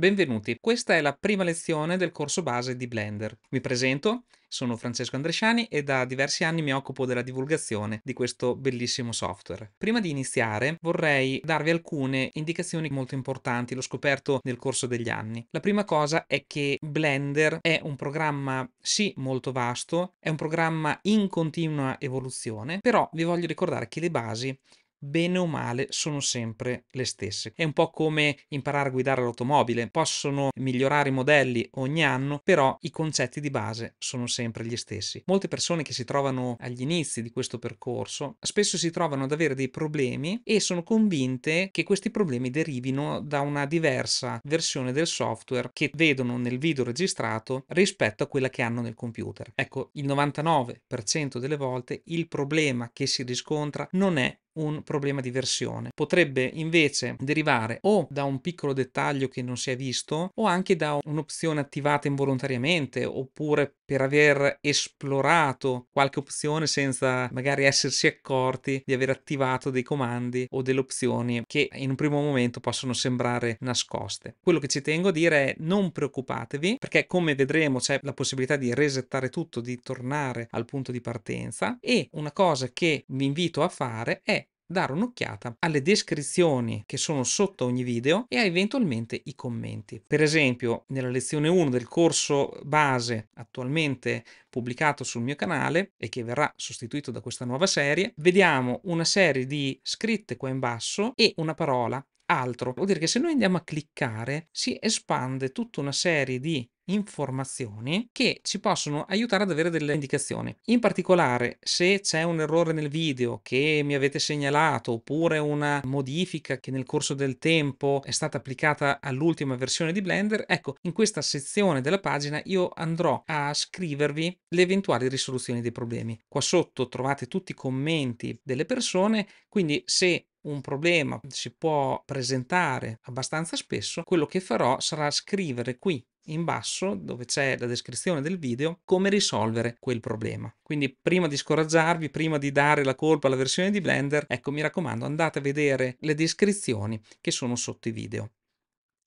Benvenuti, questa è la prima lezione del corso base di Blender. Mi presento, sono Francesco Andresciani e da diversi anni mi occupo della divulgazione di questo bellissimo software. Prima di iniziare vorrei darvi alcune indicazioni molto importanti, l'ho scoperto nel corso degli anni. La prima cosa è che Blender è un programma sì molto vasto, è un programma in continua evoluzione, però vi voglio ricordare che le basi bene o male sono sempre le stesse. È un po' come imparare a guidare l'automobile, possono migliorare i modelli ogni anno, però i concetti di base sono sempre gli stessi. Molte persone che si trovano agli inizi di questo percorso spesso si trovano ad avere dei problemi e sono convinte che questi problemi derivino da una diversa versione del software che vedono nel video registrato rispetto a quella che hanno nel computer. Ecco, il 99% delle volte il problema che si riscontra non è un problema di versione. Potrebbe invece derivare o da un piccolo dettaglio che non si è visto o anche da un'opzione attivata involontariamente oppure per aver esplorato qualche opzione senza magari essersi accorti di aver attivato dei comandi o delle opzioni che in un primo momento possono sembrare nascoste. Quello che ci tengo a dire è non preoccupatevi perché come vedremo c'è la possibilità di resettare tutto, di tornare al punto di partenza e una cosa che vi invito a fare è dare un'occhiata alle descrizioni che sono sotto ogni video e a eventualmente i commenti. Per esempio, nella lezione 1 del corso base attualmente pubblicato sul mio canale e che verrà sostituito da questa nuova serie, vediamo una serie di scritte qua in basso e una parola altro. Vuol dire che se noi andiamo a cliccare si espande tutta una serie di informazioni che ci possono aiutare ad avere delle indicazioni. In particolare, se c'è un errore nel video che mi avete segnalato oppure una modifica che nel corso del tempo è stata applicata all'ultima versione di Blender, ecco, in questa sezione della pagina io andrò a scrivervi le eventuali risoluzioni dei problemi. Qua sotto trovate tutti i commenti delle persone, quindi se un problema si può presentare abbastanza spesso, quello che farò sarà scrivere qui in basso dove c'è la descrizione del video come risolvere quel problema. Quindi prima di scoraggiarvi, prima di dare la colpa alla versione di Blender, ecco mi raccomando andate a vedere le descrizioni che sono sotto i video.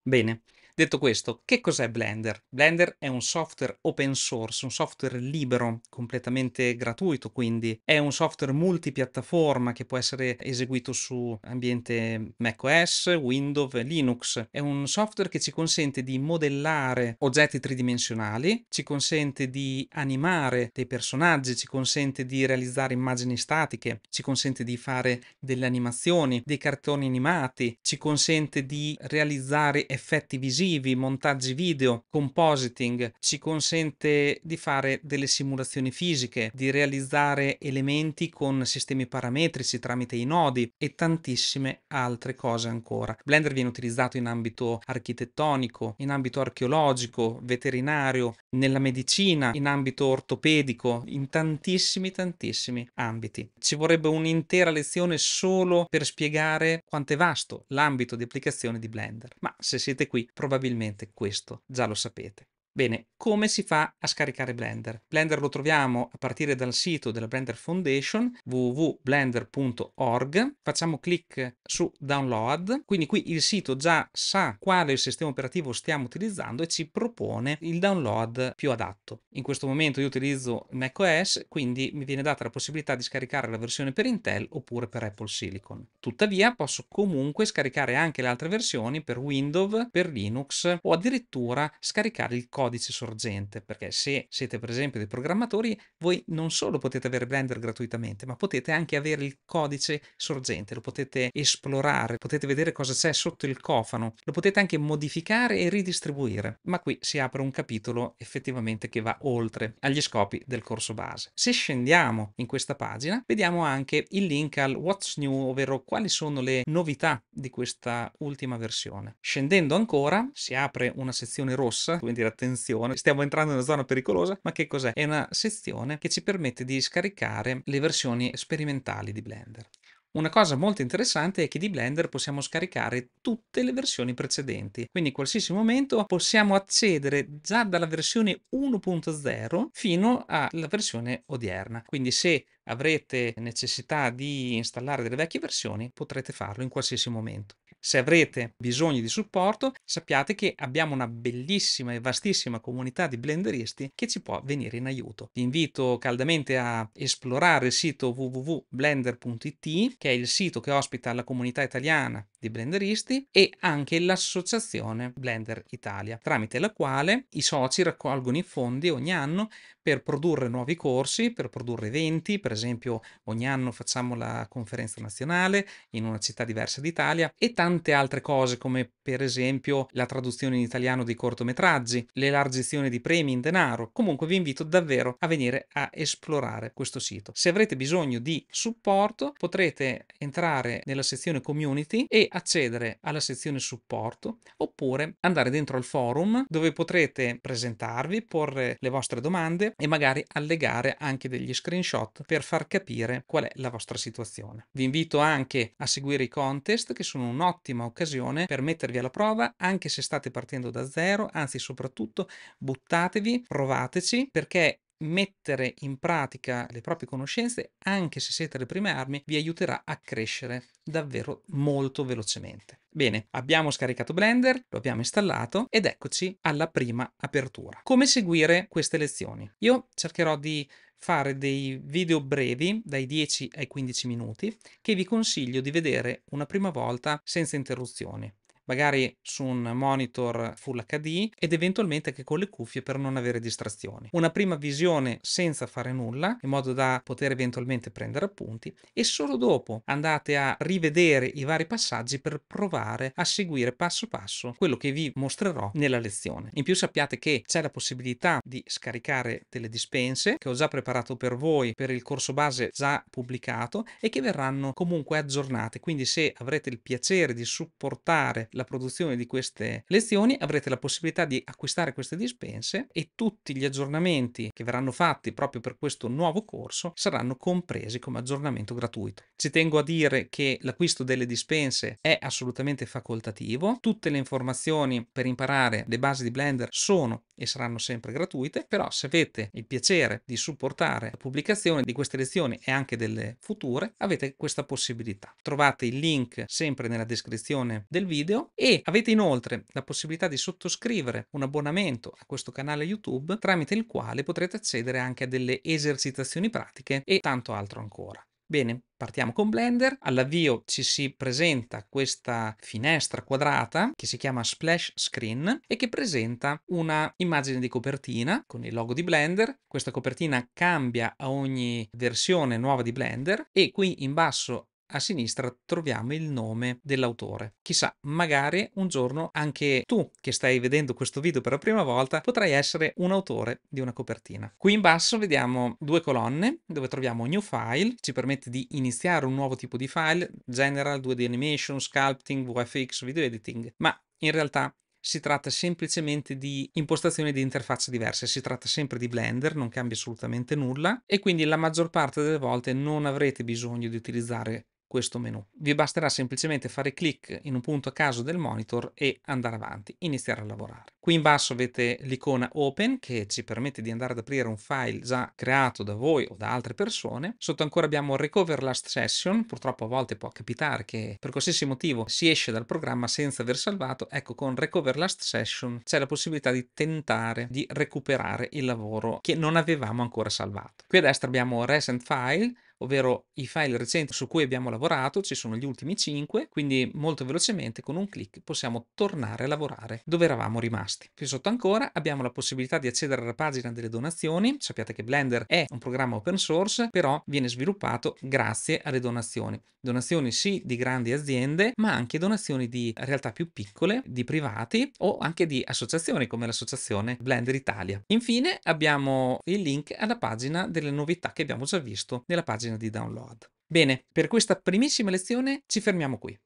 Bene, Detto questo, che cos'è Blender? Blender è un software open source, un software libero, completamente gratuito, quindi è un software multipiattaforma che può essere eseguito su ambiente macOS, Windows, Linux. È un software che ci consente di modellare oggetti tridimensionali, ci consente di animare dei personaggi, ci consente di realizzare immagini statiche, ci consente di fare delle animazioni, dei cartoni animati, ci consente di realizzare effetti visivi televisivi, montaggi video, compositing, ci consente di fare delle simulazioni fisiche, di realizzare elementi con sistemi parametrici tramite i nodi e tantissime altre cose ancora. Blender viene utilizzato in ambito architettonico, in ambito archeologico, veterinario, nella medicina, in ambito ortopedico, in tantissimi tantissimi ambiti. Ci vorrebbe un'intera lezione solo per spiegare quanto è vasto l'ambito di applicazione di Blender, ma se siete qui probabilmente probabilmente questo già lo sapete. Bene, come si fa a scaricare Blender? Blender lo troviamo a partire dal sito della Blender Foundation www.blender.org. Facciamo clic su Download, quindi qui il sito già sa quale sistema operativo stiamo utilizzando e ci propone il download più adatto. In questo momento io utilizzo macOS, quindi mi viene data la possibilità di scaricare la versione per Intel oppure per Apple Silicon. Tuttavia posso comunque scaricare anche le altre versioni per Windows, per Linux o addirittura scaricare il codice codice sorgente, perché se siete per esempio dei programmatori, voi non solo potete avere Blender gratuitamente, ma potete anche avere il codice sorgente, lo potete esplorare, potete vedere cosa c'è sotto il cofano, lo potete anche modificare e ridistribuire. Ma qui si apre un capitolo effettivamente che va oltre agli scopi del corso base. Se scendiamo in questa pagina, vediamo anche il link al What's New, ovvero quali sono le novità di questa ultima versione. Scendendo ancora si apre una sezione rossa, quindi attenzione attenzione, stiamo entrando in una zona pericolosa, ma che cos'è? È una sezione che ci permette di scaricare le versioni sperimentali di Blender. Una cosa molto interessante è che di Blender possiamo scaricare tutte le versioni precedenti, quindi in qualsiasi momento possiamo accedere già dalla versione 1.0 fino alla versione odierna. Quindi se avrete necessità di installare delle vecchie versioni potrete farlo in qualsiasi momento. Se avrete bisogno di supporto, sappiate che abbiamo una bellissima e vastissima comunità di blenderisti che ci può venire in aiuto. Vi invito caldamente a esplorare il sito www.blender.it, che è il sito che ospita la comunità italiana di blenderisti e anche l'associazione Blender Italia, tramite la quale i soci raccolgono i fondi ogni anno per produrre nuovi corsi, per produrre eventi, per esempio ogni anno facciamo la conferenza nazionale in una città diversa d'Italia e tanti tante altre cose come per esempio la traduzione in italiano dei cortometraggi, l'elargizione di premi in denaro. Comunque vi invito davvero a venire a esplorare questo sito. Se avrete bisogno di supporto potrete entrare nella sezione community e accedere alla sezione supporto oppure andare dentro al forum dove potrete presentarvi, porre le vostre domande e magari allegare anche degli screenshot per far capire qual è la vostra situazione. Vi invito anche a seguire i contest che sono un'ottima un'ottima occasione per mettervi alla prova anche se state partendo da zero, anzi soprattutto buttatevi, provateci perché mettere in pratica le proprie conoscenze, anche se siete le prime armi, vi aiuterà a crescere davvero molto velocemente. Bene, abbiamo scaricato Blender, lo abbiamo installato ed eccoci alla prima apertura. Come seguire queste lezioni? Io cercherò di fare dei video brevi dai 10 ai 15 minuti che vi consiglio di vedere una prima volta senza interruzioni magari su un monitor Full HD ed eventualmente anche con le cuffie per non avere distrazioni. Una prima visione senza fare nulla, in modo da poter eventualmente prendere appunti e solo dopo andate a rivedere i vari passaggi per provare a seguire passo passo quello che vi mostrerò nella lezione. In più sappiate che c'è la possibilità di scaricare delle dispense che ho già preparato per voi per il corso base già pubblicato e che verranno comunque aggiornate, quindi se avrete il piacere di supportare la produzione di queste lezioni avrete la possibilità di acquistare queste dispense e tutti gli aggiornamenti che verranno fatti proprio per questo nuovo corso saranno compresi come aggiornamento gratuito. Ci tengo a dire che l'acquisto delle dispense è assolutamente facoltativo, tutte le informazioni per imparare le basi di Blender sono e saranno sempre gratuite, però se avete il piacere di supportare la pubblicazione di queste lezioni e anche delle future, avete questa possibilità. Trovate il link sempre nella descrizione del video e avete inoltre la possibilità di sottoscrivere un abbonamento a questo canale YouTube tramite il quale potrete accedere anche a delle esercitazioni pratiche e tanto altro ancora. Bene, partiamo con Blender, all'avvio ci si presenta questa finestra quadrata che si chiama Splash Screen e che presenta una immagine di copertina con il logo di Blender, questa copertina cambia a ogni versione nuova di Blender e qui in basso a sinistra troviamo il nome dell'autore. Chissà, magari un giorno anche tu che stai vedendo questo video per la prima volta potrai essere un autore di una copertina. Qui in basso vediamo due colonne dove troviamo New File, ci permette di iniziare un nuovo tipo di file, General, 2D Animation, Sculpting, VFX, Video Editing, ma in realtà si tratta semplicemente di impostazioni di interfacce diverse, si tratta sempre di Blender, non cambia assolutamente nulla e quindi la maggior parte delle volte non avrete bisogno di utilizzare questo menu. Vi basterà semplicemente fare clic in un punto a caso del monitor e andare avanti, iniziare a lavorare. Qui in basso avete l'icona Open che ci permette di andare ad aprire un file già creato da voi o da altre persone. Sotto ancora abbiamo Recover Last Session, purtroppo a volte può capitare che per qualsiasi motivo si esce dal programma senza aver salvato. Ecco, con Recover Last Session c'è la possibilità di tentare di recuperare il lavoro che non avevamo ancora salvato. Qui a destra abbiamo Recent File, ovvero i file recenti su cui abbiamo lavorato, ci sono gli ultimi 5, quindi molto velocemente con un clic possiamo tornare a lavorare dove eravamo rimasti. Più sotto ancora abbiamo la possibilità di accedere alla pagina delle donazioni, sappiate che Blender è un programma open source, però viene sviluppato grazie alle donazioni. Donazioni sì di grandi aziende, ma anche donazioni di realtà più piccole, di privati o anche di associazioni come l'associazione Blender Italia. Infine abbiamo il link alla pagina delle novità che abbiamo già visto nella pagina pagina di download. Bene, per questa primissima lezione ci fermiamo qui.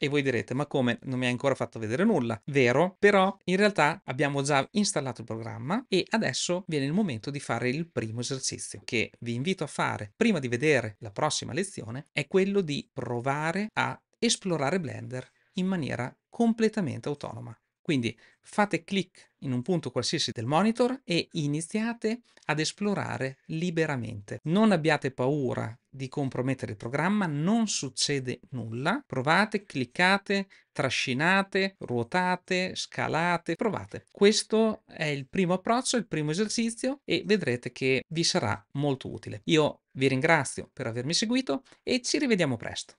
E voi direte, ma come? Non mi hai ancora fatto vedere nulla. Vero, però in realtà abbiamo già installato il programma e adesso viene il momento di fare il primo esercizio che vi invito a fare prima di vedere la prossima lezione è quello di provare a esplorare Blender in maniera completamente autonoma. Quindi fate clic in un punto qualsiasi del monitor e iniziate ad esplorare liberamente. Non abbiate paura di compromettere il programma, non succede nulla. Provate, cliccate, trascinate, ruotate, scalate, provate. Questo è il primo approccio, il primo esercizio e vedrete che vi sarà molto utile. Io vi ringrazio per avermi seguito e ci rivediamo presto.